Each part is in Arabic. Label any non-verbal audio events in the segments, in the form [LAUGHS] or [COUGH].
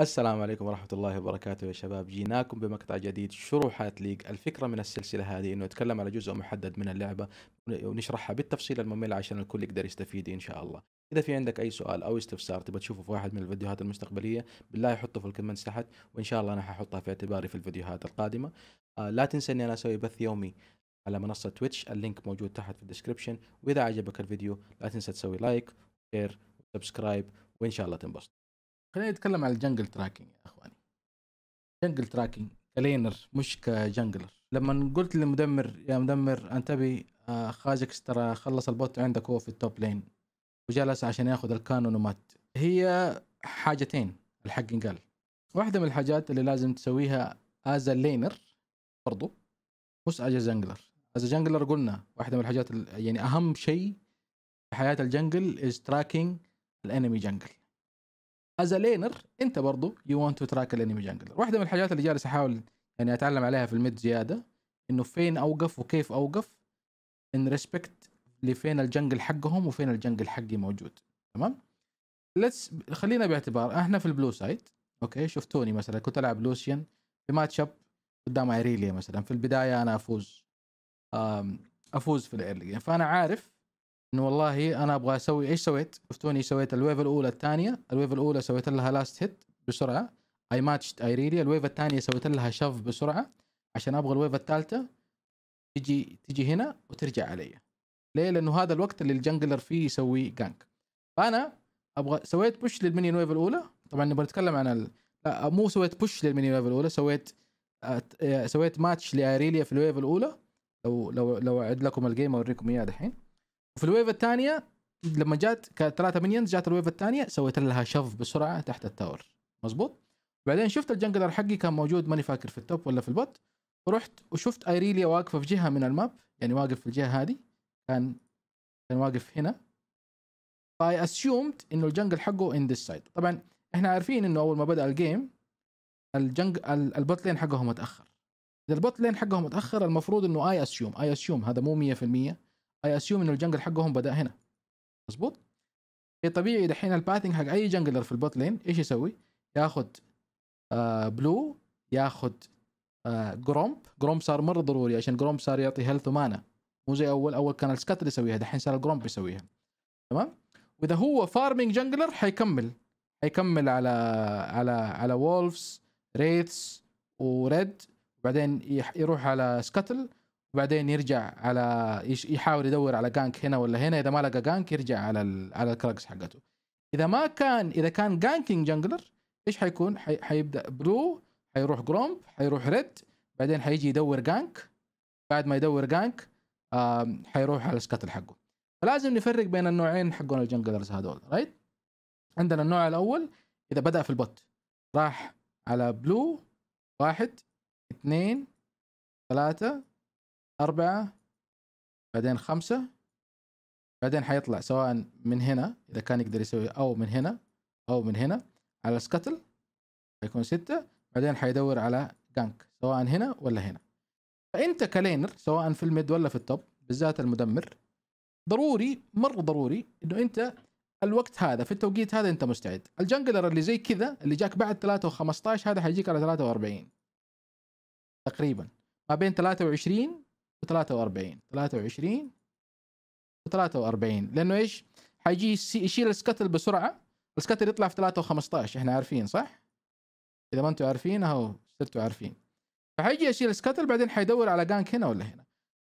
السلام عليكم ورحمة الله وبركاته يا شباب جيناكم بمقطع جديد شروحات ليج الفكرة من السلسلة هذه انه نتكلم على جزء محدد من اللعبة ونشرحها بالتفصيل الممل عشان الكل يقدر يستفيد ان شاء الله اذا في عندك اي سؤال او استفسار تبغى تشوفه في واحد من الفيديوهات المستقبلية بالله حطه في الكومنتس تحت وان شاء الله انا ححطها في اعتباري في الفيديوهات القادمة آه لا تنسى اني انا اسوي بث يومي على منصة تويتش اللينك موجود تحت في الديسكربشن واذا عجبك الفيديو لا تنسى تسوي لايك وشير وسبسكرايب وان شاء الله تنبسط خلينا نتكلم عن الجنجل تراكنج يا اخواني جنجل تراكنج كلينر مش كجنجلر لما قلت للمدمر يا مدمر انتبه آه، خازكس ترى خلص البوت عندك هو في التوب لين وجلس عشان ياخذ الكانون ومات هي حاجتين الحق قال واحدة من الحاجات اللي لازم تسويها از لينر برضو مش از جنجلر از جنجلر قلنا واحدة من الحاجات يعني اهم شيء في حياة الجنجل از تراكنج الانمي جنجل از لينر انت برضو يو ونت تو تراك الانمي جانجلر واحده من الحاجات اللي جالس احاول يعني اتعلم عليها في الميد زياده انه فين اوقف وكيف اوقف ان ريسبكت لفين الجنجل حقهم وفين الجنجل حقي موجود تمام ليتس خلينا باعتبار احنا في البلو سايد اوكي شفتوني مثلا كنت العب لوسيان في ماتش اب قدام ايريليا مثلا في البدايه انا افوز افوز في الايرلي فانا عارف انه والله انا ابغى اسوي ايش سويت؟ شفتوني سويت الويف الاولى الثانيه، الويف الاولى سويت لها لاست هيت بسرعه اي ماتشت ايريليا، الويف الثانيه سويت لها شف بسرعه عشان ابغى الويف الثالثه تجي تجي هنا وترجع علي. ليه؟ لانه هذا الوقت اللي الجنجلر فيه يسوي جانك. فانا ابغى سويت بوش للمنيون ويف الاولى، طبعا نبغى نتكلم عن ال... لا مو سويت بوش للمنيون ويف الاولى، سويت آه، سويت ماتش لايريليا في الويف الاولى لو لو لو اعد لكم الجيم اوريكم اياه دحين. في الويف الثانيه لما جات كانت ثلاثه منيونز جات الويف الثانيه سويت لها شف بسرعه تحت التاور مزبوط بعدين شفت الجنجلر حقي كان موجود ماني فاكر في التوب ولا في البوت ورحت وشفت ايريليا واقفه في جهه من الماب يعني واقف في الجهه هذه كان كان واقف هنا فاي اسيومد انه الجنجل حقه ان ذيس سايد طبعا احنا عارفين انه اول ما بدا الجيم الجنج البوت لين حقهم اتاخر اذا البوت لين حقهم اتاخر المفروض انه اي اسيوم اي اسيوم هذا مو 100% اي اسيوم انه الجنجل حقهم بدا هنا مظبوط هي إيه، طبيعي دحين الباثنج حق اي جنجلر في البوت لين ايش يسوي ياخذ آه بلو ياخذ آه جرومب جرومب صار مره ضروري عشان جرومب صار يعطي هيلث ومانا مو زي اول اول كان السكتر يسويها دحين صار الجرومب يسويها تمام واذا هو فارمينج جنجلر حيكمل حيكمل على على على وولفز ريثس وريد وبعدين يروح على سكتل وبعدين يرجع على يحاول يدور على جانك هنا ولا هنا اذا ما لقى جانك يرجع على ال... على الكراكس حقته اذا ما كان اذا كان جانكينج جانجلر ايش حيكون حي... حيبدا بلو حيروح جرومب حيروح ريد بعدين حيجي يدور جانك بعد ما يدور جانك آم... حيروح على السكاتل حقه فلازم نفرق بين النوعين حقون الجانجلرز هذول رايت عندنا النوع الاول اذا بدا في البوت راح على بلو واحد اثنين ثلاثة أربعة بعدين خمسة بعدين حيطلع سواء من هنا إذا كان يقدر يسوي أو من هنا أو من هنا على سكتل حيكون ستة بعدين حيدور على جانك سواء هنا ولا هنا فأنت كلينر سواء في الميد ولا في التوب بالذات المدمر ضروري مرة ضروري إنه أنت الوقت هذا في التوقيت هذا أنت مستعد الجنجلر اللي زي كذا اللي جاك بعد 3 و15 هذا حيجيك على 43 تقريبا ما بين 23 و43 23 و43 لانه ايش؟ حيجي يشيل السكتل بسرعه السكتل يطلع في 3 و15 احنا عارفين صح؟ اذا ما انتم عارفين اهو صرتوا عارفين فحيجي يشيل السكتل بعدين حيدور على جانك هنا ولا هنا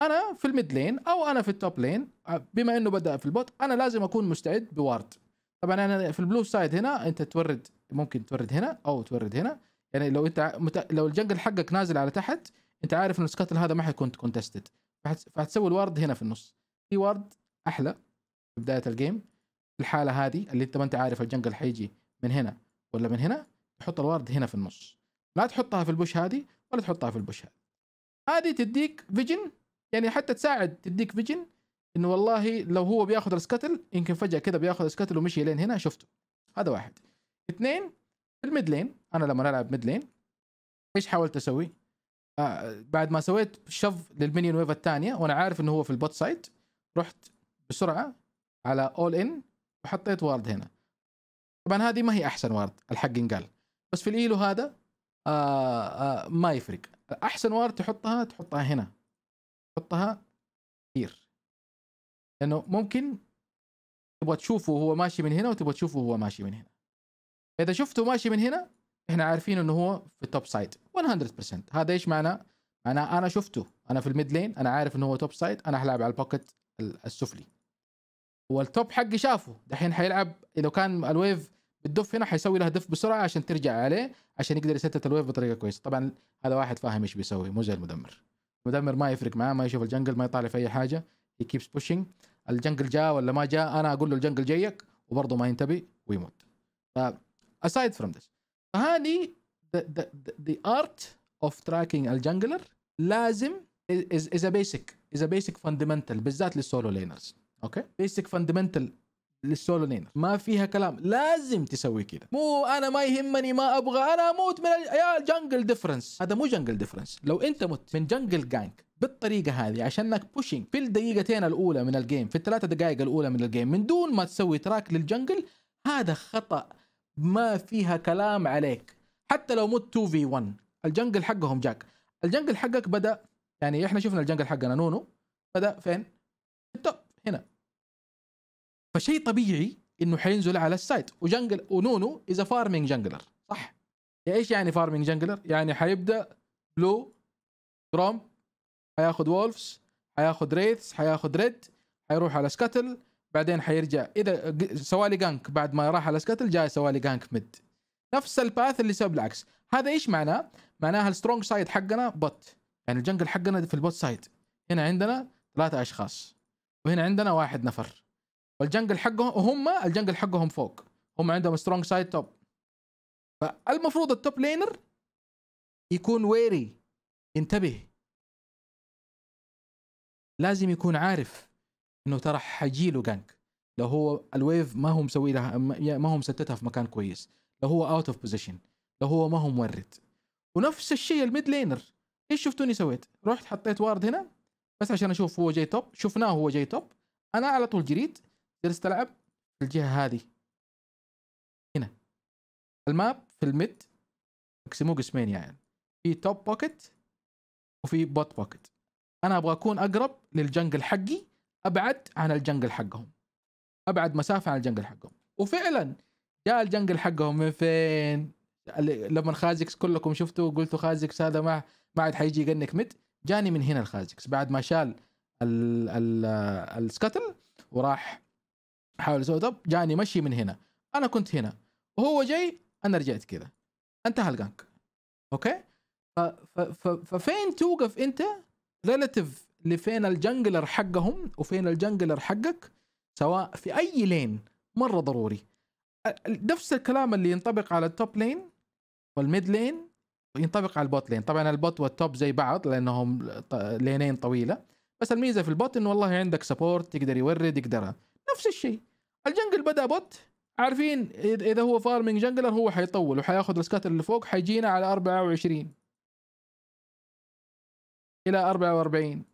انا في الميد لين او انا في التوب لين بما انه بدا في البوت انا لازم اكون مستعد بوارد طبعا انا في البلو سايد هنا انت تورد ممكن تورد هنا او تورد هنا يعني لو انت مت... لو الجنجل حقك نازل على تحت انت عارف انه السكاتل هذا ما حيكون كونتستد فحتسوي الورد هنا في النص في ورد احلى في بدايه الجيم الحاله هذه اللي انت ما انت عارف الجنجل حيجي من هنا ولا من هنا تحط الورد هنا في النص لا تحطها في البوش هذه ولا تحطها في البوش هذه هذه تديك فيجن يعني حتى تساعد تديك فيجن انه والله لو هو بياخذ السكتل يمكن فجاه كذا بياخذ السكتل ومشي لين هنا شفته هذا واحد اثنين في الميد لين انا لما العب ميد لين ايش حاولت اسوي؟ آه، بعد ما سويت شف للمنيون ويف الثانيه وانا عارف انه هو في البوت سايد رحت بسرعه على اول ان وحطيت وارد هنا طبعا هذه ما هي احسن وارد الحق انقال بس في الايلو هذا آآ آه، آآ آه، ما يفرق احسن وارد تحطها تحطها هنا تحطها هير لانه ممكن تبغى تشوفه وهو ماشي من هنا وتبغى تشوفه وهو ماشي من هنا اذا شفته ماشي من هنا احنا عارفين انه هو في التوب سايد 100% هذا ايش معناه؟ معناه انا شفته انا في الميد لين انا عارف انه هو توب سايد انا حلعب على البوكت السفلي والتوب حقي شافه دحين حيلعب اذا كان الويف بتدف هنا حيسوي لها دف بسرعه عشان ترجع عليه عشان يقدر يستت الويف بطريقه كويسه طبعا هذا واحد فاهم ايش بيسوي مو زي المدمر المدمر ما يفرق معاه ما يشوف الجنجل ما يطالع في اي حاجه هي كيبس بوشينج الجنجل جاء ولا ما جاء انا اقول له الجنجل جايك وبرضه ما ينتبه ويموت ف فروم from فهذه ذا ارت اوف تراكنج الجنجلر لازم از ا بيسك از ا بيسك فاندمنتال بالذات للسولو لينرز اوكي بيسك فاندمنتال للسولو لينر ما فيها كلام لازم تسوي كذا مو انا ما يهمني ما ابغى انا اموت من ال... يا جنجل ديفرنس هذا مو جنجل ديفرنس لو انت مت من جنجل جانك بالطريقه هذه عشانك بوشينج في الدقيقتين الاولى من الجيم في الثلاثة دقائق الاولى من الجيم من دون ما تسوي تراك للجنجل هذا خطا ما فيها كلام عليك حتى لو مت 2 في 1 الجنجل حقهم جاك الجنجل حقك بدا يعني احنا شفنا الجنجل حقنا نونو بدا فين؟ التوب هنا فشيء طبيعي انه حينزل على السايد وجنجل ونونو از فارمينج جنجلر صح؟ ايش يعني فارمينج جنجلر؟ يعني حيبدا بلو جروم حياخذ وولفز حياخذ ريثس حياخذ ريد حيروح على سكاتل بعدين حيرجع اذا سوالي جانك بعد ما راح على سكتل جاي سوالي جانك ميد نفس الباث اللي سوى بالعكس هذا ايش معناه؟ معناها السترونج سايد حقنا بوت يعني الجنجل حقنا في البوت سايد هنا عندنا ثلاثة اشخاص وهنا عندنا واحد نفر والجنجل حقهم وهم الجنجل حقهم فوق هم عندهم سترونج سايد توب فالمفروض التوب لينر يكون ويري ينتبه لازم يكون عارف انه ترى حيجي له جانك لو هو الويف ما هو مسوي لها ما يعني هو مستتها في مكان كويس لو هو اوت اوف بوزيشن لو هو ما هو مورد ونفس الشيء الميد لينر ايش شفتوني سويت؟ رحت حطيت وارد هنا بس عشان اشوف هو جاي توب شفناه هو جاي توب انا على طول جريت جلست العب في الجهه هذه هنا الماب في الميد اقسموه قسمين يعني في توب بوكيت وفي بوت بوكيت انا ابغى اكون اقرب للجنجل حقي ابعد عن الجنجل حقهم ابعد مسافه عن الجنجل حقهم وفعلا جاء الجنجل حقهم من فين لما خازكس كلكم شفتوا قلتوا خازكس هذا ما ما عاد حيجي يقنك مت جاني من هنا الخازكس بعد ما شال السكتل وراح حاول يسوي دب جاني مشي من هنا انا كنت هنا وهو جاي انا رجعت كذا انتهى الجنك اوكي ففين توقف انت ريلاتيف لفين الجنجلر حقهم وفين الجنجلر حقك سواء في اي لين مره ضروري نفس الكلام اللي ينطبق على التوب لين والميد لين وينطبق على البوت لين طبعا البوت والتوب زي بعض لانهم لينين طويله بس الميزه في البوت انه والله عندك سبورت تقدر يورد يقدر نفس الشيء الجنجل بدا بوت عارفين اذا هو فارمنج جنجلر هو حيطول وحياخذ السكات اللي فوق حيجينا على 24 الى 44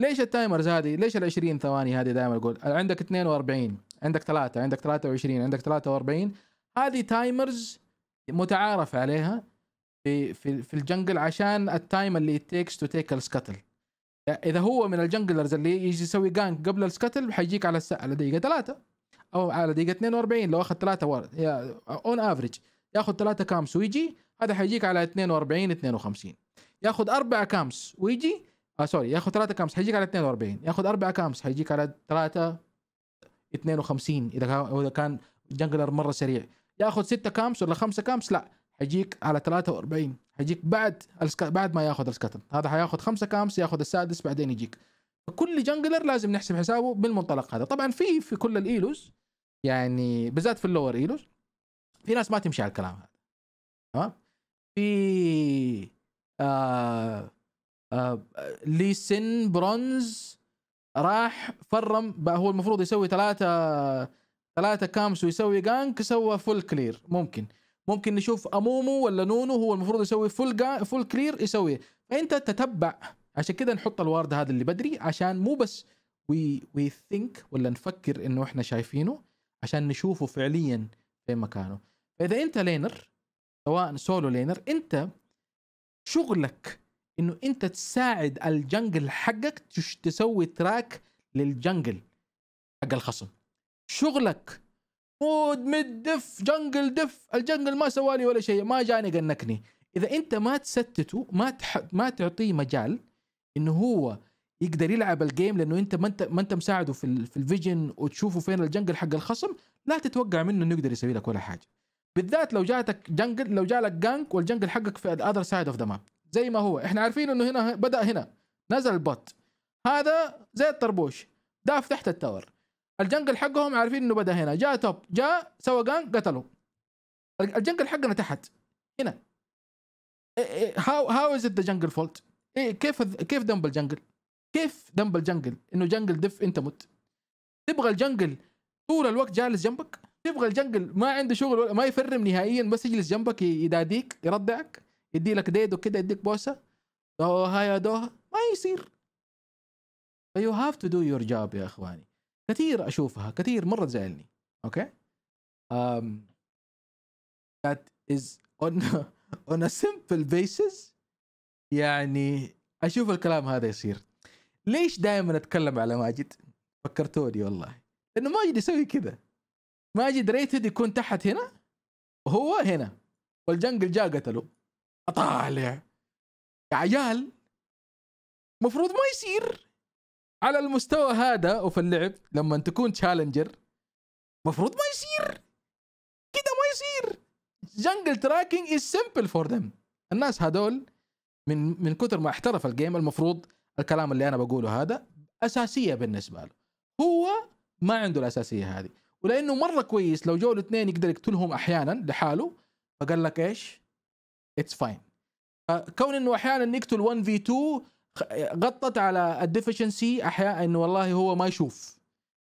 ليش التايمرز هذه ليش ال 20 ثواني هذه دائما اقول عندك 42 عندك 3 عندك 23 عندك 43 هذه تايمرز متعارف عليها في في في الجنجل عشان التايم اللي تيكس تو تيك السكتل اذا هو من الجنجلرز اللي يجي يسوي جانك قبل السكتل حيجيك على الس... على دقيقه 3 او على دقيقه 42 لو اخذ 3 اون افريج ياخذ 3 كامس ويجي هذا حيجيك على 42 52 ياخذ 4 كامس ويجي اه سوري ياخذ ثلاثة كامس حيجيك على 42 ياخذ أربعة كامس حيجيك على ثلاثة 52 اذا كان اذا كان جنجلر مره سريع ياخذ ستة كامس ولا خمسة كامس لا حيجيك على 43 حيجيك بعد السك... بعد ما ياخذ السكتل هذا حياخذ خمسة كامس ياخذ السادس بعدين يجيك فكل جنجلر لازم نحسب حسابه بالمنطلق هذا طبعا في في كل الايلوز يعني بالذات في اللور ايلوز في ناس ما تمشي على الكلام هذا تمام في آه لي آه، ليسن برونز راح فرم بقى هو المفروض يسوي ثلاثة ثلاثة كامس ويسوي جانك سوى فول كلير ممكن ممكن نشوف امومو ولا نونو هو المفروض يسوي فول جا فول كلير يسوي فانت تتبع عشان كذا نحط الوارد هذا اللي بدري عشان مو بس وي وي ثينك ولا نفكر انه احنا شايفينه عشان نشوفه فعليا في مكانه فاذا انت لينر سواء سولو لينر انت شغلك انه انت تساعد الجنجل حقك تسوي تراك للجنجل حق الخصم شغلك مود مد دف جنجل دف الجنجل ما سوالي ولا شيء ما جاني قنكني اذا انت ما تستته ما تح... ما تعطيه مجال انه هو يقدر يلعب الجيم لانه انت ما انت ما انت مساعده في ال... في الفيجن وتشوفه فين الجنجل حق الخصم لا تتوقع منه انه يقدر يسوي لك ولا حاجه بالذات لو جاتك جنجل لو جالك جانك والجنجل حقك في الاذر سايد اوف ذا ماب زي ما هو احنا عارفين انه هنا بدا هنا نزل البط هذا زي الطربوش داف تحت التاور الجنجل حقهم عارفين انه بدا هنا جاء توب جاء سوى جان قتله الجنجل حقنا تحت هنا هاو هاو از ذا جنجل فولت كيف كيف دمب الجنجل كيف دمب الجنجل انه جنجل دف انت مت تبغى الجنجل طول الوقت جالس جنبك تبغى الجنجل ما عنده شغل ما يفرم نهائيا بس يجلس جنبك يداديك يردعك يدي لك ديدو كده يديك بوسه دوها يا دوها ما يصير فيو هاف تو دو يور جاب يا اخواني كثير اشوفها كثير مره تزعلني اوكي okay? um, that is on [LAUGHS] on a simple basis يعني اشوف الكلام هذا يصير ليش دائما اتكلم على ماجد فكرتوني والله انه ماجد يسوي كذا ماجد ريتد يكون تحت هنا وهو هنا والجنجل جاء قتله طالع يا عيال مفروض ما يصير على المستوى هذا وفي اللعب لما تكون تشالنجر مفروض ما يصير كده ما يصير جنجل تراكنج از سمبل فور ذم الناس هذول من من كثر ما احترف الجيم المفروض الكلام اللي انا بقوله هذا اساسيه بالنسبه له هو ما عنده الاساسيه هذه ولانه مره كويس لو جو الاثنين يقدر يقتلهم احيانا لحاله فقال لك ايش اتس فاين uh, كون انه احيانا يقتل 1 في 2 غطت على الديفشنسي احيانا انه والله هو ما يشوف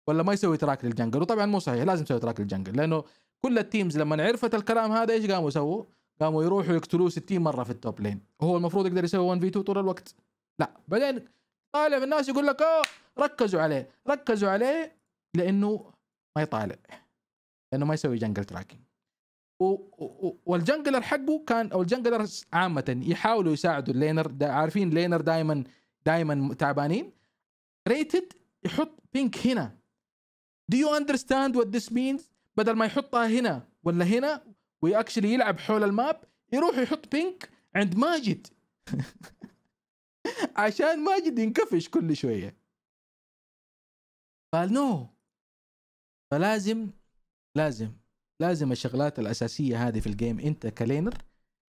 ولا ما يسوي تراك للجنجل وطبعا مو صحيح لازم يسوي تراك للجنجل لانه كل التيمز لما عرفت الكلام هذا ايش قاموا يسووا؟ قاموا يروحوا يقتلوه 60 مره في التوب لين وهو المفروض يقدر يسوي 1 في 2 طول الوقت لا بعدين طالع الناس يقول لك اوه ركزوا عليه ركزوا عليه لانه ما يطالع لانه ما يسوي جنجل تراكينج والجنجلر حقه كان او الجنجلر عامه يحاولوا يساعدوا لينر عارفين لينر دائما دائما تعبانين ريتد يحط بينك هنا دو يو اندرستاند وات ذس مينز بدل ما يحطها هنا ولا هنا ويأكشلي يلعب حول الماب يروح يحط بينك عند ماجد [LAUGHS] عشان ماجد ينكفش كل شويه قال نو فلازم لازم لازم الشغلات الاساسيه هذه في الجيم انت كلينر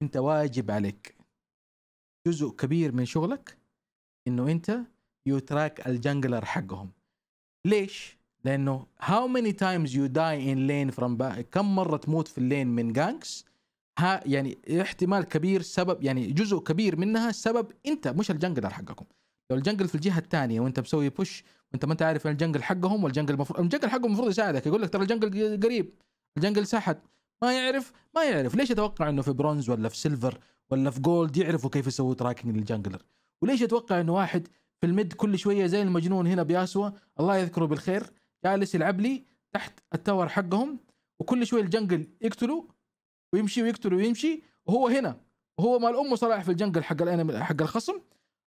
انت واجب عليك جزء كبير من شغلك انه انت يو تراك الجنجلر حقهم ليش؟ لانه هاو ماني تايمز يو داي ان لين فروم كم مره تموت في اللين من جانكس ها يعني احتمال كبير سبب يعني جزء كبير منها سبب انت مش الجنجلر حقكم لو الجنجل في الجهه الثانيه وانت مسوي بوش وانت ما انت عارف الجنجل حقهم والجنجل المفروض الجنجل حقهم المفروض يساعدك يقول لك ترى الجنجل قريب الجنجل ساحت ما يعرف ما يعرف ليش يتوقع انه في برونز ولا في سيلفر ولا في جولد يعرفوا كيف يسووا تراكنج للجنجلر وليش يتوقع انه واحد في المد كل شويه زي المجنون هنا بياسوا الله يذكره بالخير جالس يلعب لي تحت التاور حقهم وكل شويه الجنجل يقتلوا ويمشي ويقتلوا ويمشي وهو هنا وهو مال امه صلاح في الجنجل حق الانمي حق الخصم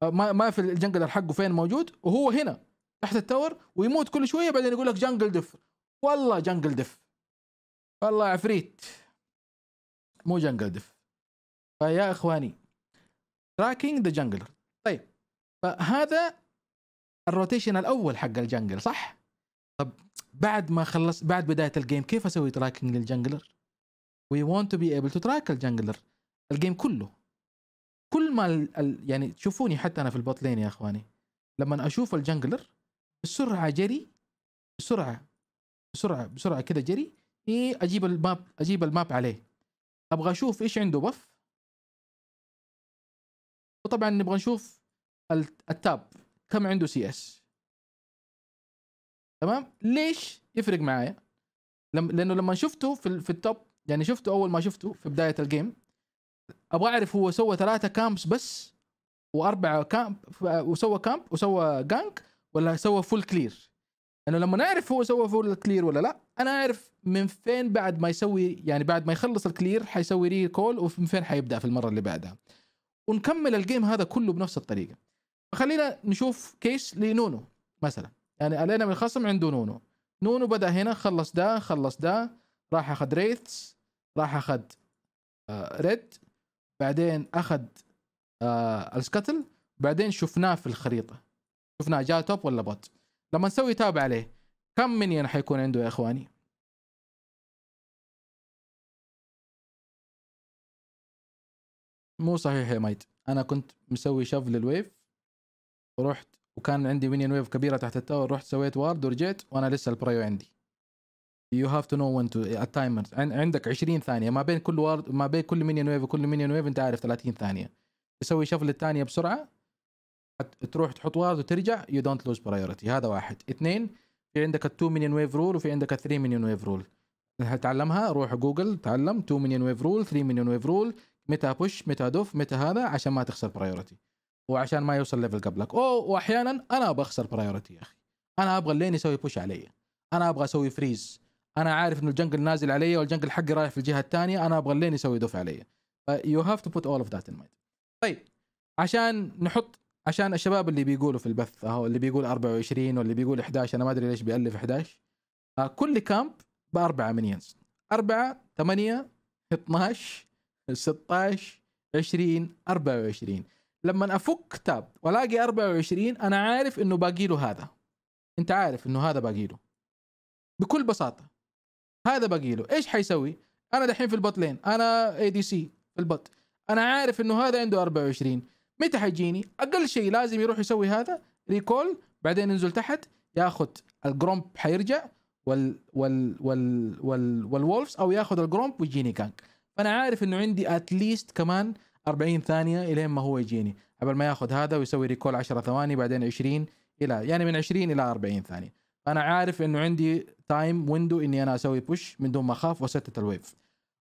آه، ما ما في الجنجل حقه فين موجود وهو هنا تحت التاور ويموت كل شويه بعدين يقول لك جنجل دف والله جنجل دف والله عفريت مو جنجل ديف فيا اخواني تراكينج ذا جنجلر طيب فهذا الروتيشن الاول حق الجنجل صح؟ طب بعد ما خلص بعد بدايه الجيم كيف اسوي تراكينج للجنجلر؟ وي ونت تو بي ايبل تو تراك الجنجلر الجيم كله كل ما ال ال يعني تشوفوني حتى انا في البوت يا اخواني لما اشوف الجنجلر بسرعه جري بسرعه بسرعه بسرعه كذا جري ايه اجيب الماب اجيب الماب عليه ابغى اشوف ايش عنده بف وطبعا نبغى نشوف التاب كم عنده سي اس تمام ليش يفرق معايا لم لانه لما شفته في, في التوب يعني شفته اول ما شفته في بدايه الجيم ابغى اعرف هو سوى ثلاثه كامبس بس واربعه كامب وسوى كامب وسوى جانك ولا سوى فول كلير انه لما نعرف هو سوى فول الكلير ولا لا انا اعرف من فين بعد ما يسوي يعني بعد ما يخلص الكلير حيسوي ريكول ومن فين حيبدا في المره اللي بعدها ونكمل الجيم هذا كله بنفس الطريقه فخلينا نشوف كيس لنونو مثلا يعني علينا من الخصم عنده نونو نونو بدا هنا خلص ده خلص ده راح اخذ ريتس راح اخذ آه ريد بعدين اخذ آه السكتل بعدين شفناه في الخريطه شفناه جاء توب ولا بوت لما نسوي تاب عليه كم منيون حيكون عنده يا اخواني مو صحيح يا مايد انا كنت مسوي شف للويف ورحت وكان عندي منيون ويف كبيره تحت التاور رحت سويت وارد ورجعت وانا لسه البرايو عندي يو هاف تو نو وين تو التايمر عندك 20 ثانيه ما بين كل وارد ما بين كل منيون ويف وكل منيون ويف انت عارف 30 ثانيه تسوي شفل الثانيه بسرعه تروح تحط وارد وترجع يو دونت لوز برايورتي هذا واحد اثنين في عندك ال 2 مليون ويف رول وفي عندك ال 3 مليون ويف رول تعلمها روح جوجل تعلم 2 مليون ويف رول 3 مليون ويف رول متى بوش متى دف متى هذا عشان ما تخسر برايورتي وعشان ما يوصل ليفل قبلك او واحيانا انا بخسر برايورتي يا اخي انا ابغى اللين يسوي بوش علي انا ابغى اسوي فريز انا عارف انه الجنجل نازل علي والجنجل حقي رايح في الجهه الثانيه انا ابغى اللين يسوي دف علي يو هاف تو بوت اول اوف ذات ان مايند طيب عشان نحط عشان الشباب اللي بيقولوا في البث اهو اللي بيقول 24 واللي بيقول 11 انا ما ادري ليش بيالف 11 آه، كل كامب باربعه منينز 4 8 12 16 20 24 لما افك تاب والاقي 24 انا عارف انه باقي له هذا انت عارف انه هذا باقي له بكل بساطه هذا باقي له ايش حيسوي انا دحين في البطلين انا اي دي سي في البط انا عارف انه هذا عنده 24 متى حيجيني اقل شيء لازم يروح يسوي هذا ريكول بعدين ينزل تحت ياخذ الجرومب حيرجع وال وال وال وال والولفز او ياخذ الجرومب ويجيني كانك فانا عارف انه عندي اتليست كمان 40 ثانيه الين ما هو يجيني قبل ما ياخذ هذا ويسوي ريكول 10 ثواني بعدين 20 الى يعني من 20 الى 40 ثانيه فانا عارف انه عندي تايم ويندو اني انا اسوي بوش من دون ما اخاف وستت الويف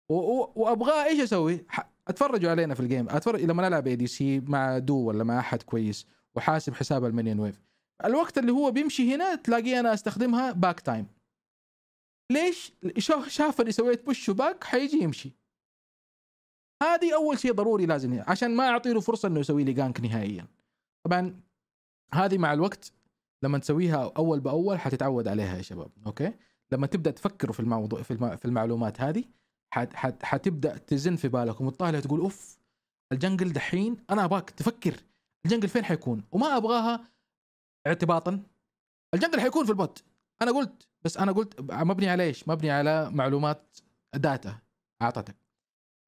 وابغاه ايش اسوي؟ اتفرجوا علينا في الجيم اتفرج لما نلعب اي دي سي مع دو ولا مع احد كويس وحاسب حساب المليون ويف الوقت اللي هو بيمشي هنا تلاقيه انا استخدمها باك تايم ليش شاف اللي سويت بوش وباك حيجي يمشي هذه اول شيء ضروري لازم عشان ما اعطي له فرصه انه يسوي لي جانك نهائيا طبعا هذه مع الوقت لما تسويها اول باول حتتعود عليها يا شباب اوكي لما تبدا تفكروا في الموضوع في المعلومات هذه حتبدا تزن في بالك وتطالع تقول اوف الجنجل دحين انا اباك تفكر الجنجل فين حيكون وما ابغاها اعتباطا الجنجل حيكون في البوت انا قلت بس انا قلت مبني على ايش؟ مبني على معلومات داتا اعطتك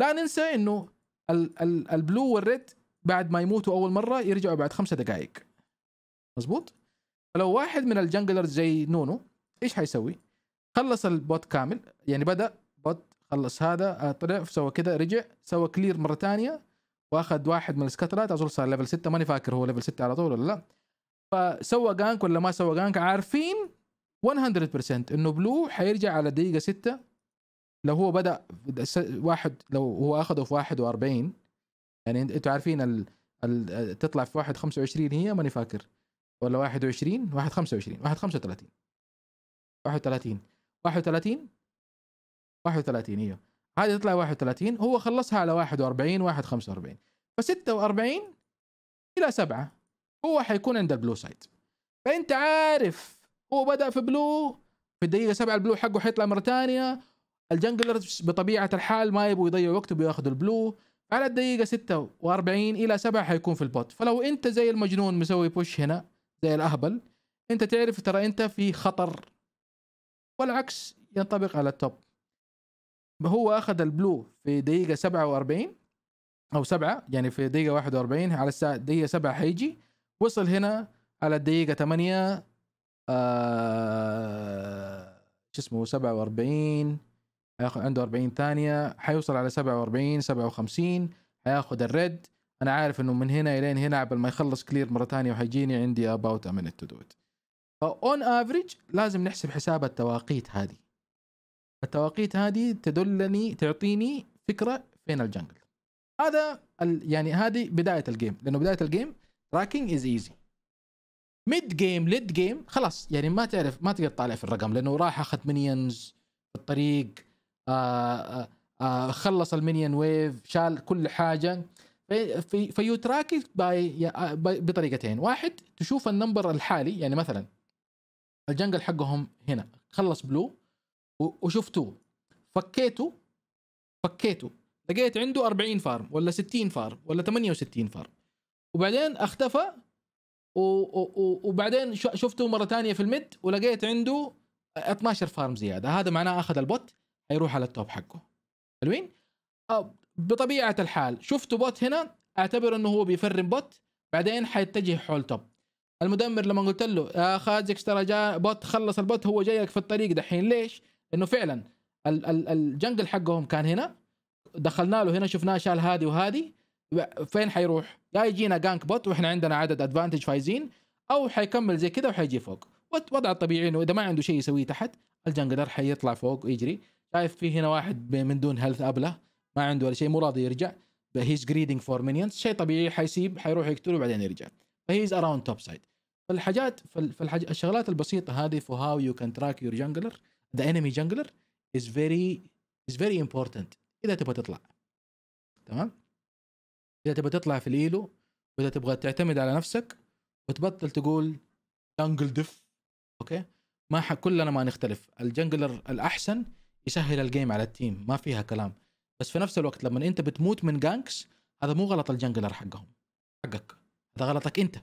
لا ننسى انه ال ال البلو والريد بعد ما يموتوا اول مره يرجعوا بعد خمسة دقائق مزبوط فلو واحد من الجنجلرز زي نونو ايش حيسوي؟ خلص البوت كامل يعني بدا خلص هذا آه، طلع سوى كده رجع سوى كلير مره ثانيه واخذ واحد من السكاترات اظن صار ليفل 6 ماني فاكر هو ليفل 6 على طول ولا لا فسوى جانك ولا ما سوى جانك عارفين 100% انه بلو حيرجع على الدقيقه 6 لو هو بدا واحد لو هو اخذه في 41 يعني انتوا عارفين ال... ال... تطلع في واحد 25 هي ماني فاكر ولا 21 واحد 25 واحد 35 31 31 31 ايوه هذه تطلع 31 هو خلصها على 41 1 45 ف 46 الى 7 هو حيكون عند البلو سايد فانت عارف هو بدا في بلو في الدقيقه 7 البلو حقه حيطلع مره ثانيه الجنجلرز بطبيعه الحال ما يبغوا يضيعوا وقته بياخذوا البلو على الدقيقه 46 الى 7 حيكون في البوت فلو انت زي المجنون مسوي بوش هنا زي الاهبل انت تعرف ترى انت في خطر والعكس ينطبق على التوب هو اخذ البلو في دقيقه 47 او 7 يعني في دقيقه 41 على الساعه دقيقه 7 حيجي وصل هنا على الدقيقه 8 آه شو اسمه 47 هياخذ عنده 40 ثانيه حيوصل على 47 57 هياخذ الريد انا عارف انه من هنا الين هنا قبل ما يخلص كلير مره ثانيه وحيجيني عندي اباوت ا مينيت تو دو ات فاون افريج لازم نحسب حساب التواقيت هذه التواقيت هذه تدلني تعطيني فكره فين الجنجل هذا ال... يعني هذه بدايه الجيم لانه بدايه الجيم تراكنج از ايزي ميد جيم ليد جيم خلاص يعني ما تعرف ما تقدر تطالع في الرقم لانه راح اخذ منيونز في الطريق آآ آه، آآ آه، آه، خلص المينيون ويف شال كل حاجه في في فيو باي بطريقتين واحد تشوف النمبر الحالي يعني مثلا الجنجل حقهم هنا خلص بلو وشفتوه فكيته فكيته لقيت عنده 40 فارم ولا 60 فارم ولا 68 فارم وبعدين اختفى وبعدين شفته مره ثانيه في الميد ولقيت عنده 12 فارم زياده هذا معناه اخذ البوت حيروح على التوب حقه حلوين بطبيعه الحال شفته بوت هنا اعتبر انه هو بيفرم بوت بعدين حيتجه حول توب المدمر لما قلت له يا خازك ترى بوت خلص البوت هو جايك في الطريق دحين ليش انه فعلا الجنجل حقهم كان هنا دخلنا له هنا شفناه شال هذه وهذه فين حيروح؟ يا يجينا جانك بوت واحنا عندنا عدد ادفانتج فايزين او حيكمل زي كذا وحيجي فوق وضع الطبيعي انه اذا ما عنده شيء يسويه تحت الجنجلر حيطلع فوق ويجري شايف في هنا واحد من دون هيلث ابله ما عنده ولا شيء مو راضي يرجع هيز جريدنج فور مينيونز شيء طبيعي حيسيب حيروح يقتله وبعدين يرجع فهيز اراوند توب سايد فالحاجات فالحاجات الشغلات البسيطه هذه فور هاو يو كان تراك يور جنجلر ذا انمي جانجلر از فيري از فيري امبورتنت اذا تبغى تطلع تمام اذا تبغى تطلع في الايلو واذا تبغى تعتمد على نفسك وتبطل تقول جانجل دف اوكي ما ح... كلنا ما نختلف الجنجلر الاحسن يسهل الجيم على التيم ما فيها كلام بس في نفس الوقت لما انت بتموت من جانكس هذا مو غلط الجنجلر حقهم حقك هذا غلطك انت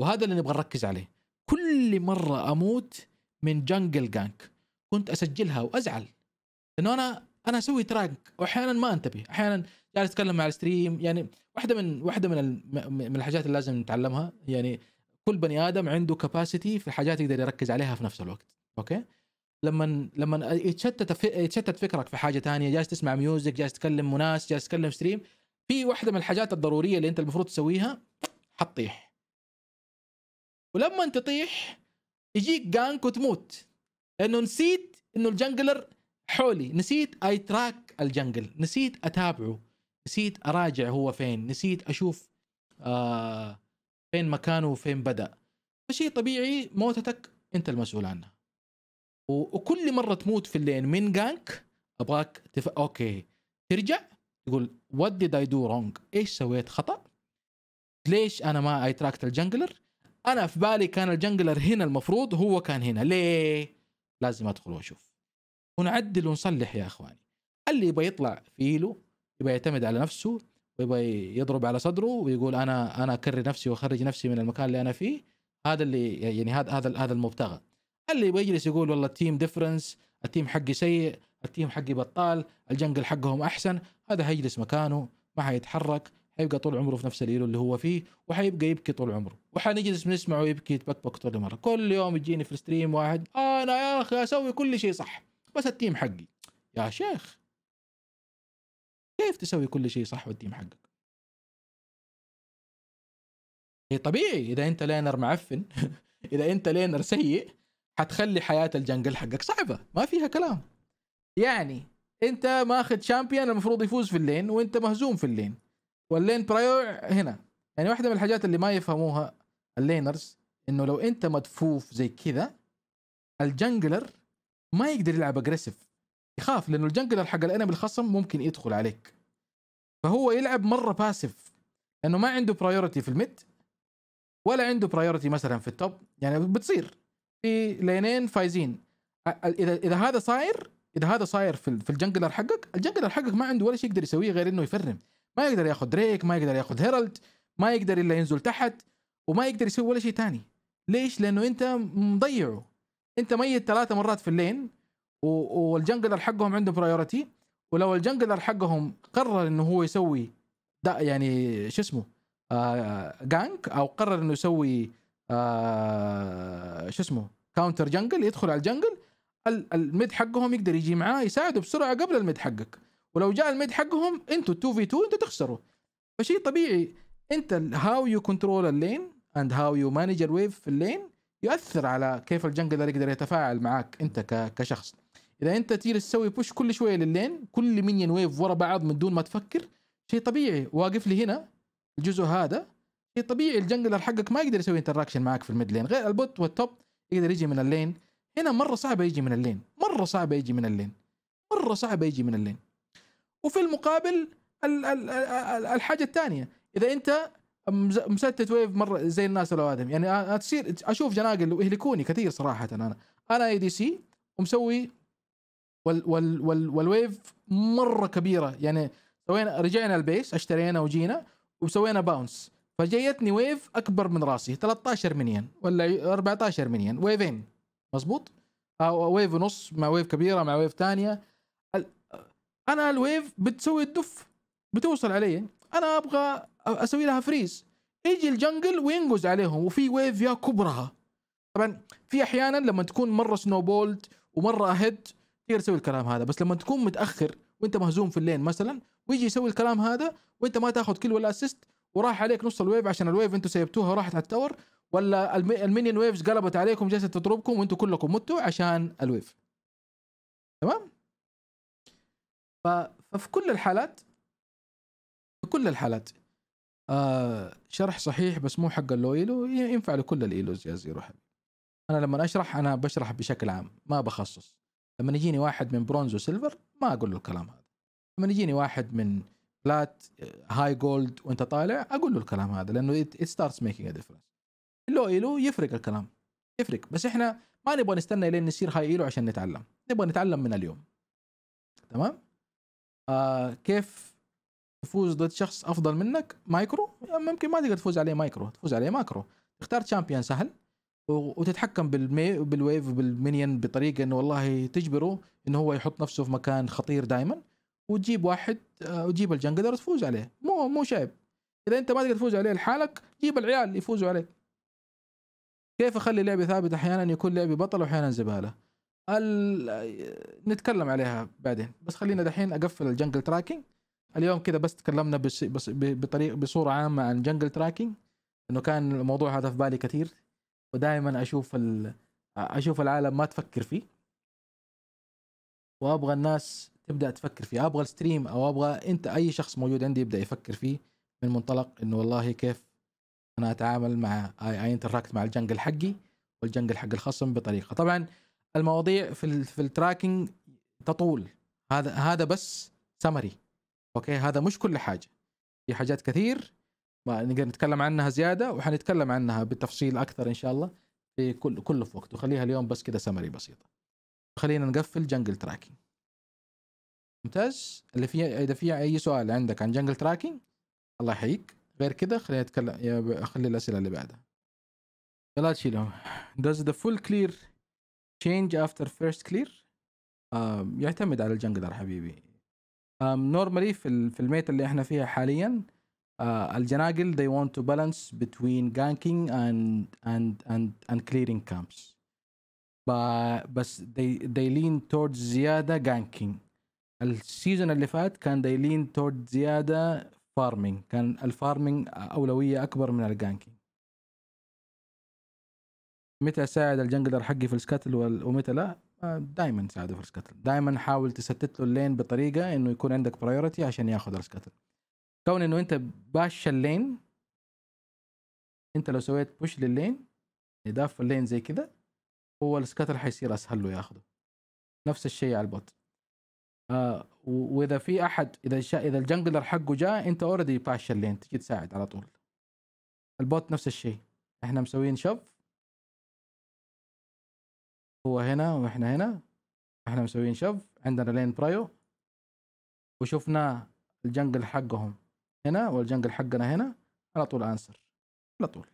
وهذا اللي نبغى نركز عليه كل مره اموت من جنجل جانك كنت اسجلها وازعل لانه انا انا اسوي تراك واحيانا ما انتبه احيانا جالس اتكلم مع الستريم يعني واحده من واحده من من الحاجات اللي لازم نتعلمها يعني كل بني ادم عنده كباسيتي في حاجات يقدر يركز عليها في نفس الوقت اوكي لما لما يتشتت يتشتت فكرك في حاجه ثانيه جالس تسمع ميوزك جالس تكلم ناس جالس تكلم ستريم في واحده من الحاجات الضروريه اللي انت المفروض تسويها حتطيح ولما انت تطيح يجيك جانك وتموت لانه نسيت انه الجنجلر حولي نسيت اي تراك الجنجل نسيت اتابعه نسيت اراجع هو فين نسيت اشوف آه فين مكانه وفين بدا فشيء طبيعي موتتك انت المسؤول عنها وكل مره تموت في اللين من جانك ابغاك تف... اوكي ترجع تقول وات ديد اي دو رونج ايش سويت خطا ليش انا ما اي تراكت الجنجلر انا في بالي كان الجنجلر هنا المفروض هو كان هنا ليه لازم ادخل واشوف ونعدل ونصلح يا اخواني اللي يبغى يطلع في له يبغى يعتمد على نفسه ويبغى يضرب على صدره ويقول انا انا اكرر نفسي واخرج نفسي من المكان اللي انا فيه هذا اللي يعني هذا هذا هذا المبتغى اللي يبغى يجلس يقول والله التيم ديفرنس التيم حقي سيء التيم حقي بطال الجنجل حقهم احسن هذا هيجلس مكانه ما حيتحرك حيبقى طول عمره في نفس الإيلو اللي هو فيه وحيبقى يبكي طول عمره وحنجلس بنسمعه يبكي يتبكبك طول المره كل يوم يجيني في الستريم واحد انا آه، يا اخي اسوي كل شيء صح بس التيم حقي يا شيخ كيف تسوي كل شيء صح والتيم حقك هي إيه، طبيعي اذا انت لينر معفن [LAUGHS] اذا انت لينر سيء حتخلي حياه الجنجل حقك صعبه ما فيها كلام يعني انت ماخذ شامبيون المفروض يفوز في اللين وانت مهزوم في اللين واللين برايو هنا يعني واحده من الحاجات اللي ما يفهموها اللينرز انه لو انت مدفوف زي كذا الجنجلر ما يقدر يلعب اجريسيف يخاف لانه الجنجلر حق الانمي الخصم ممكن يدخل عليك فهو يلعب مره باسف لانه ما عنده برايورتي في الميد ولا عنده برايورتي مثلا في التوب يعني بتصير في لينين فايزين اذا اذا هذا صاير اذا هذا صاير في الجنجلر حقك الجنجلر حقك ما عنده ولا شيء يقدر يسويه غير انه يفرم ما يقدر ياخذ دريك ما يقدر ياخذ هيرالد ما يقدر الا ينزل تحت وما يقدر يسوي ولا شيء ثاني ليش لانه انت مضيعه انت ميت ثلاثة مرات في اللين والجنجلر حقهم عنده برايورتي ولو الجنجلر حقهم قرر انه هو يسوي دا يعني شو اسمه آه جانك او قرر انه يسوي آه شو اسمه كاونتر جنجل يدخل على الجنجل الميد حقهم يقدر يجي معاه يساعده بسرعه قبل الميد حقك ولو جاء الميد حقهم انتوا 2 في 2 انتوا تخسروا فشيء طبيعي انت هاو يو كنترول اللين اند هاو يو مانج الويف في اللين يؤثر على كيف الجنجلر يقدر يتفاعل معاك انت كشخص اذا انت تجي تسوي بوش كل شويه للين كل مينيون ويف ورا بعض من دون ما تفكر شيء طبيعي واقف لي هنا الجزء هذا شيء طبيعي الجنجلر حقك ما يقدر يسوي انتراكشن معاك في الميد لين غير البوت والتوب يقدر يجي من اللين هنا مره صعبه يجي من اللين مره صعبه يجي من اللين مره صعبه يجي من اللين وفي المقابل الحاجه الثانيه اذا انت مستت ويف مره زي الناس الأوادم يعني تصير اشوف جناقل ويهلكوني كثير صراحه انا انا اي دي سي ومسوي وال وال وال والويف مره كبيره يعني سوينا رجعنا البيس اشترينا وجينا وسوينا باونس فجيتني ويف اكبر من راسي 13 مليون ولا 14 مليون ويفين مزبوط ويف ونص مع ويف كبيره مع ويف ثانيه انا الويف بتسوي الدف بتوصل علي انا ابغى اسوي لها فريز يجي الجنجل وينقز عليهم وفي ويف يا كبرها طبعا في احيانا لما تكون مره سنو بولد ومره اهد تقدر تسوي الكلام هذا بس لما تكون متاخر وانت مهزوم في اللين مثلا ويجي يسوي الكلام هذا وانت ما تاخذ كل ولا اسيست وراح عليك نص الويف عشان الويف انتم سيبتوها وراحت على التور ولا المينيون ويفز قلبت عليكم جالسه تضربكم وانتم كلكم متوا عشان الويف تمام ففي كل الحالات في كل الحالات آه شرح صحيح بس مو حق الايلو ينفع لكل الايلوز يا زيرو حبيبي انا لما اشرح انا بشرح بشكل عام ما بخصص لما يجيني واحد من برونز وسيلفر ما اقول له الكلام هذا لما يجيني واحد من بلات آه، هاي جولد وانت طالع اقول له الكلام هذا لانه ات ستارتس ميكينج ا ديفرنس اللو ايلو يفرق الكلام يفرق بس احنا ما نبغى نستنى لين نصير هاي ايلو عشان نتعلم نبغى نتعلم من اليوم تمام آه كيف تفوز ضد شخص افضل منك مايكرو ممكن ما تقدر تفوز عليه مايكرو تفوز عليه ماكرو تختار تشامبيون سهل وتتحكم بالمي بالويف بالمينيون بطريقه انه والله تجبره انه هو يحط نفسه في مكان خطير دائما وتجيب واحد آه، وتجيب الجنجلر تفوز عليه مو مو شايب اذا انت ما تقدر تفوز عليه لحالك جيب العيال يفوزوا عليك كيف اخلي لعبي ثابت احيانا يكون لعبي بطل واحيانا زباله ال... نتكلم عليها بعدين بس خلينا دحين اقفل الجنجل تراكنج اليوم كذا بس تكلمنا بس... بس... بطريق بصوره عامه عن جنجل تراكنج انه كان الموضوع هذا في بالي كثير ودائما اشوف ال... اشوف العالم ما تفكر فيه وابغى الناس تبدا تفكر فيه ابغى الستريم او ابغى انت اي شخص موجود عندي يبدا يفكر فيه من منطلق انه والله كيف انا اتعامل مع اي انتراكت مع الجنجل حقي والجنجل حق الخصم بطريقه طبعا المواضيع في في التراكنج تطول هذا هذا بس سمري اوكي هذا مش كل حاجه في حاجات كثير ما نقدر نتكلم عنها زياده وحنتكلم عنها بتفصيل اكثر ان شاء الله في كل كله في وقت وخليها اليوم بس كده سمري بسيطه خلينا نقفل جنجل تراكنج ممتاز اللي فيها اذا في اي سؤال عندك عن جنجل تراكنج الله يحييك غير كده خلينا نتكلم اخلي الاسئله اللي بعدها لا تشيلهم does the full clear تشينج افتر فيرست كلير يعتمد على الجنجلر حبيبي normally في في الميت اللي احنا فيها حاليا uh, الجناقل they want to balance between ganking and and and and clearing camps بس they they lean towards زيادة ganking السيزون اللي فات كان they lean towards زيادة farming كان الفارمينج أولوية أكبر من الجانكينج متى ساعد الجنجلر حقي في السكتل ومتى لا آه، دائما ساعده في السكتل دائما حاول تستت له اللين بطريقه انه يكون عندك برايورتي عشان ياخذ السكتل كون انه انت باش اللين انت لو سويت بوش للين اضافه اللين زي كذا هو السكتل حيصير اسهل له ياخده نفس الشيء على البوت آه واذا في احد اذا شا اذا الجنجلر حقه جاء انت اوريدي باش اللين تجي تساعد على طول البوت نفس الشيء احنا مسويين شوف هو هنا واحنا هنا احنا مسويين شف عندنا لين برايو وشفنا الجنجل حقهم هنا والجنجل حقنا هنا على طول انسر على طول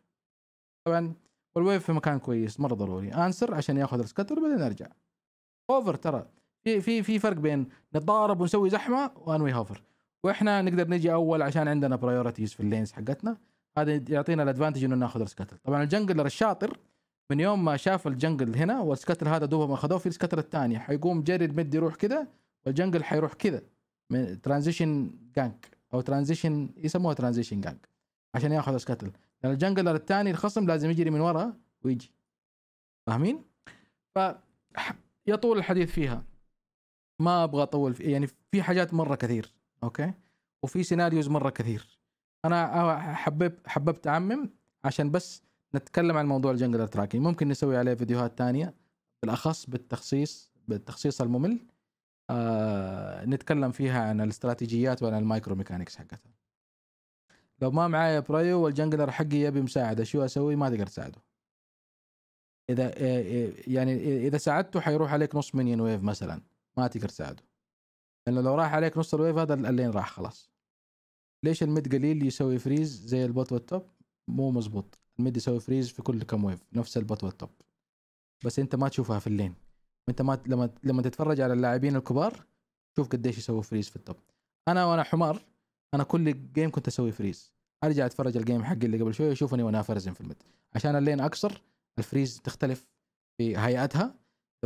طبعا والويف في مكان كويس مره ضروري انسر عشان ياخذ السكتر وبعدين ارجع اوفر ترى في في في فرق بين نتضارب ونسوي زحمه وانوي هوفر واحنا نقدر نجي اول عشان عندنا برايورتيز في اللينز حقتنا هذا يعطينا الادفانتج انه ناخذ السكتر طبعا الجنجلر الشاطر من يوم ما شاف الجنجل هنا والسكتر هذا دوبهم اخذوه في السكتر الثاني حيقوم جري المد يروح كذا والجنجل حيروح كذا من ترانزيشن جانك او ترانزيشن يسموها ترانزيشن جانك عشان ياخذ سكتل لان الجنجلر الثاني الخصم لازم يجري من ورا ويجي فاهمين؟ ف يطول الحديث فيها ما ابغى اطول في يعني في حاجات مره كثير اوكي وفي سيناريوز مره كثير انا حبيت حببت اعمم عشان بس نتكلم عن موضوع الجنجلر تراكنج ممكن نسوي عليه فيديوهات ثانيه بالاخص بالتخصيص بالتخصيص الممل آه نتكلم فيها عن الاستراتيجيات وعن المايكرو ميكانكس حقتها لو ما معايا برايو والجنجلر حقي يبي مساعده شو اسوي ما تقدر تساعده اذا آه، آه، يعني اذا ساعدته حيروح عليك نص منين ويف مثلا ما تقدر تساعده لانه لو راح عليك نص الويف هذا اللين راح خلاص ليش الميد قليل يسوي فريز زي البوت والتوب مو مزبوط الميد يسوي فريز في كل كم ويف نفس البوت والتوب بس انت ما تشوفها في اللين انت ما لما لما تتفرج على اللاعبين الكبار شوف قديش يسووا فريز في التوب انا وانا حمار انا كل جيم كنت اسوي فريز ارجع اتفرج الجيم حقي اللي قبل شويه يشوفني وانا فرزن في الميد عشان اللين اقصر الفريز تختلف في هيئتها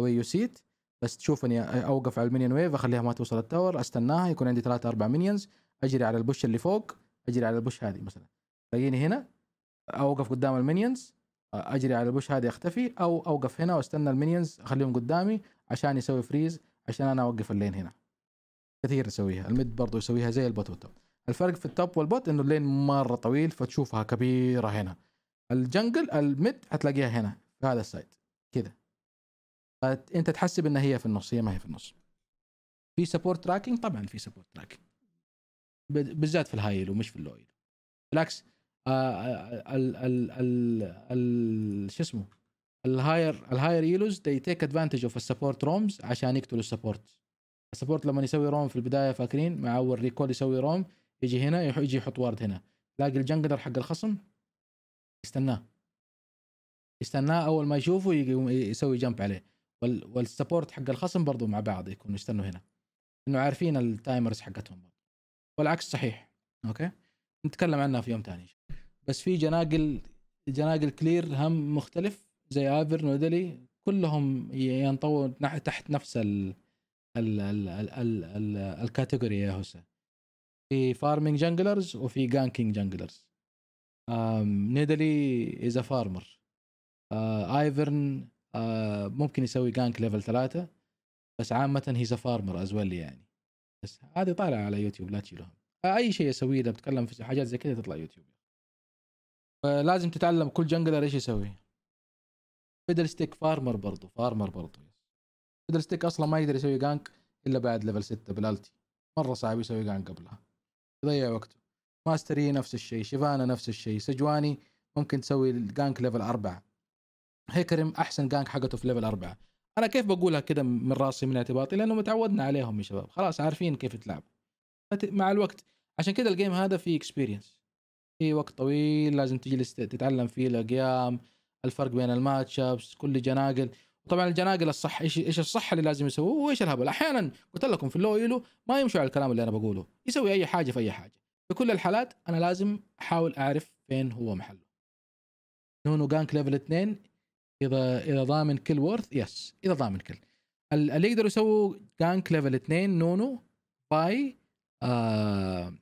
ذا يسيت بس تشوفني اوقف على المينيون ويف اخليها ما توصل التاور استناها يكون عندي ثلاثة اربع مينيونز اجري على البوش اللي فوق اجري على البوش هذه مثلا تلاقيني هنا اوقف قدام المينيونز اجري على البوش هذا يختفي او اوقف هنا واستنى المينيونز اخليهم قدامي عشان يسوي فريز عشان انا اوقف اللين هنا كثير نسويها الميد برضه يسويها زي البوت والتوب الفرق في التوب والبوت انه اللين مره طويل فتشوفها كبيره هنا الجنجل الميد حتلاقيها هنا في هذا السايد كذا انت تحسب ان هي في النص هي ما هي في النص في سبورت تراكنج طبعا في سبورت تراكنج بالذات في الهايل ومش في اللويل بالعكس آه، آه، ال ال ال ال شو اسمه الهاير الهاير يلوز دي تيك ادفانتج اوف السبورت رومز عشان يقتلوا السبورت السبورت لما يسوي روم في البدايه فاكرين مع اول ريكول يسوي روم يجي هنا يجي يحط وارد هنا تلاقي الجنجلر حق الخصم يستناه يستناه اول ما يشوفه يسوي جنب عليه وال والسبورت حق الخصم برضو مع بعض يكونوا يستنوا هنا انه عارفين التايمرز حقتهم والعكس صحيح اوكي نتكلم عنها في يوم ثاني بس في جناقل جناقل كلير هم مختلف زي افر نودلي كلهم ينطووا تحت نفس ال ال ال ال ال ال الكاتيجوري يا هوسه في فارمينج جانجلرز وفي جانكينج جانجلرز نيدلي از ا فارمر ايفرن ممكن يسوي جانك ليفل ثلاثة بس عامة هيز فارمر از ويل يعني بس هذه طالعة على يوتيوب لا تشيلهم اي شيء اسويه اذا بتكلم في حاجات زي كذا تطلع يوتيوب فلازم تتعلم كل جنجلر ايش يسوي فيدل ستيك فارمر برضو فارمر برضو فيدل ستيك اصلا ما يقدر يسوي جانك الا بعد ليفل 6 بالالتي مره صعب يسوي جانك قبلها يضيع وقته ماستري نفس الشيء شيفانا نفس الشيء سجواني ممكن تسوي الجانك ليفل أربعة هيكرم أحسن جانك حقته في ليفل أربعة أنا كيف بقولها كده من راسي من اعتباطي لأنه متعودنا عليهم يا شباب خلاص عارفين كيف تلعب مع الوقت عشان كده الجيم هذا فيه اكسبيرينس في وقت طويل لازم تجلس تتعلم فيه الاقيام الفرق بين الماتش كل جناقل طبعا الجناقل الصح ايش ايش الصح اللي لازم يسووه وايش الهبل احيانا قلت لكم في اللويلو ما يمشوا على الكلام اللي انا بقوله يسوي اي حاجه في اي حاجه في كل الحالات انا لازم احاول اعرف فين هو محله نونو جانك ليفل 2 اذا اذا ضامن كل وورث يس اذا ضامن كل اللي يقدروا يسووا جانك ليفل 2 نونو باي آه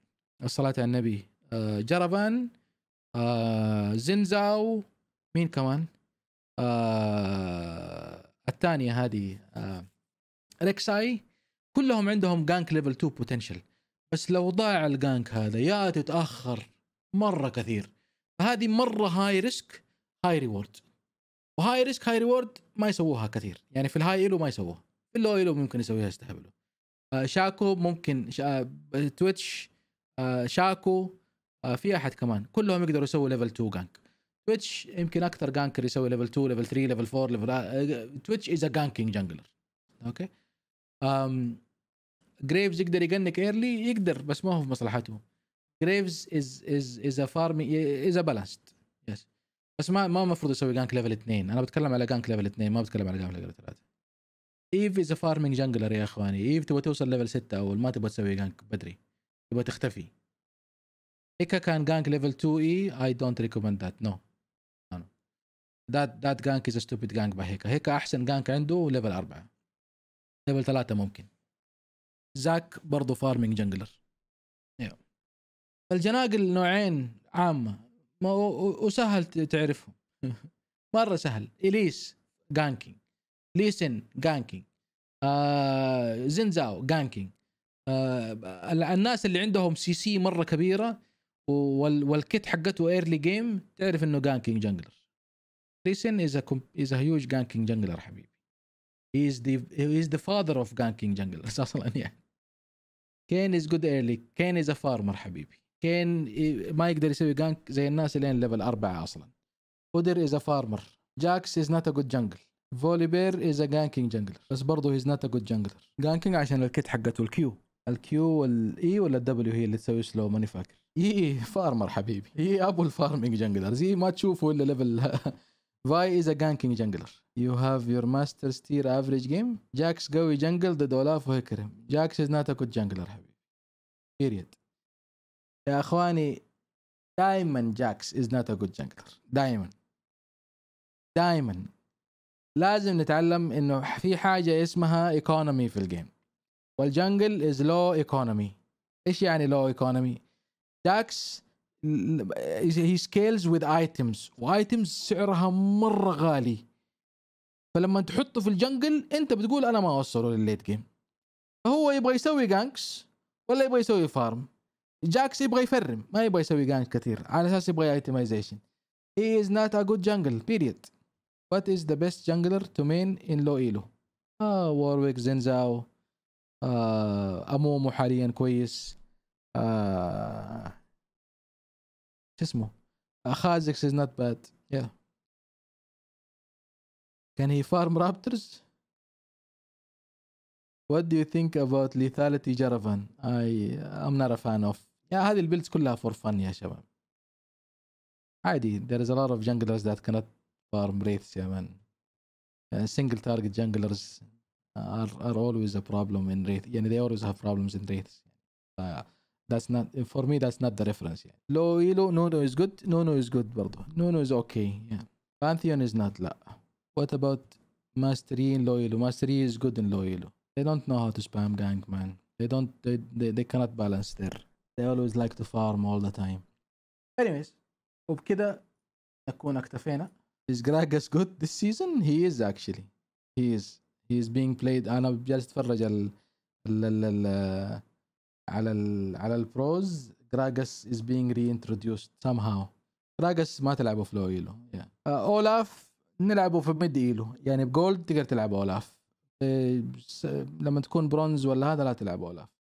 الصلاه على النبي آه، جرفان آه، زنزاو مين كمان آه، الثانية هذه ريكساي كلهم عندهم جانك ليفل 2 بوتنشل بس لو ضاع الجانك هذا يا تتاخر مره كثير فهذه مره هاي ريسك هاي ريورد وهاي ريسك هاي ريورد ما يسووها كثير يعني في الهاي ايلو ما يسووها في اللو ايلو ممكن يسويها يستهبلوا آه شاكو ممكن شا... تويتش آه شاكو آه، في احد كمان كلهم يقدروا يسووا ليفل 2 جانك تويتش يمكن اكثر جانكر يسوي ليفل 2 ليفل 3 ليفل 4 ليفل تويتش از ا جانكينج جانجلر اوكي أم... جريفز يقدر يجنك ايرلي يقدر بس ما هو في مصلحته جريفز از از از ا فارمي از ا بالانسد يس بس ما ما المفروض يسوي جانك ليفل 2 انا بتكلم على جانك ليفل 2 ما بتكلم على جانك ليفل 3 ايف از ا فارمينج جانجلر يا اخواني ايف تبغى توصل ليفل 6 اول ما تبغى تسوي جانك بدري تبغى تختفي هيكا كان جانك ليفل 2 اي اي دونت ريكومند ذات نو ذات ذات جانك از ستوبيد جانك باي هيكا هيكا احسن جانك عنده ليفل 4 ليفل 3 ممكن زاك برضه فارمينج جنجلر ايوه نوعين عامه ما وسهل تعرفهم [LAUGHS] مره سهل اليس جانكينج ليسن جانكينج آه زنزاو جانكينج آه الناس اللي عندهم سي سي مره كبيره والكيت حقته ايرلي جيم تعرف انه جانكينج جانجلر ليسن از از هيوج جانكينج جانجلر حبيبي هي از ذا he is the father of [LAUGHS] اصلا يعني كين از جود ايرلي كين از فارمر حبيبي كين ما يقدر يسوي جانك زي الناس اللي ليفل أربعة أصلا أودر از فارمر جاكس از نوت ا جود فولي بير از ا جانكينج جانجلر بس برضه از نوت ا جود جانجلر جانكينج عشان الكيت حقته الكيو الكيو والاي e ولا الدبليو هي اللي تسوي سلو ماني فاكر اي فارمر حبيبي اي ابو الفارمينج جنجلرز اي ما تشوفه الا ليفل فاي از ا جانكينج جنجلر يو هاف يور ماستر ستير افريج جيم جاكس قوي جنجل ضد اولاف وهكرم جاكس از نوت ا جود جنجلر حبيبي بيريد يا اخواني دائما جاكس از نوت ا جود جنجلر دائما دائما لازم نتعلم انه في حاجه اسمها ايكونومي في الجيم والجنجل از لو ايكونومي ايش يعني لو ايكونومي داكس هي سكيلز وذ ايتمز وايتمز سعرها مره غالي فلما تحطه في الجنجل انت بتقول انا ما اوصله للليت جيم فهو يبغى يسوي جانكس ولا يبغى يسوي فارم جاكس يبغى يفرم ما يبغى يسوي جانكس كثير على اساس يبغى ايتمايزيشن هي از نوت ا جود جانجل بيريد وات از ذا بيست جانجلر تو مين ان لو ايلو اه وورويك زنزاو آه امومو حاليا كويس آه... شو اسمه خازكس از نوت باد يا كان هي فارم رابترز What do you think about lethality Jaravan? I am not a fan of. يا هذه البيلز كلها فور فن يا شباب. عادي there is a lot of junglers that cannot farm wraiths يا مان. Uh, single target junglers are, are always a problem in wraith. يعني they always have problems in wraiths. Uh, that's not for me that's not the reference يعني لو no no is good No, no is good no, no is okay yeah Pantheon is not لا what about Mastery in Loyalo Mastery is good in Loyalo they don't know how to spam gank man they don't they, they, they cannot balance there they always like to farm all the time anyways وبكذا نكون اكتفينا is Gragas good this season he is actually he is he is being played انا جالس اتفرج ال ال ال, ال على ال على البروز جراجس از بينج ري انتروديوست سام هاو جراجس ما تلعبه في لو ايلو اولاف نلعبه في ميد ايلو يعني بجولد تقدر تلعب اولاف آه، لما تكون برونز ولا هذا لا تلعب اولاف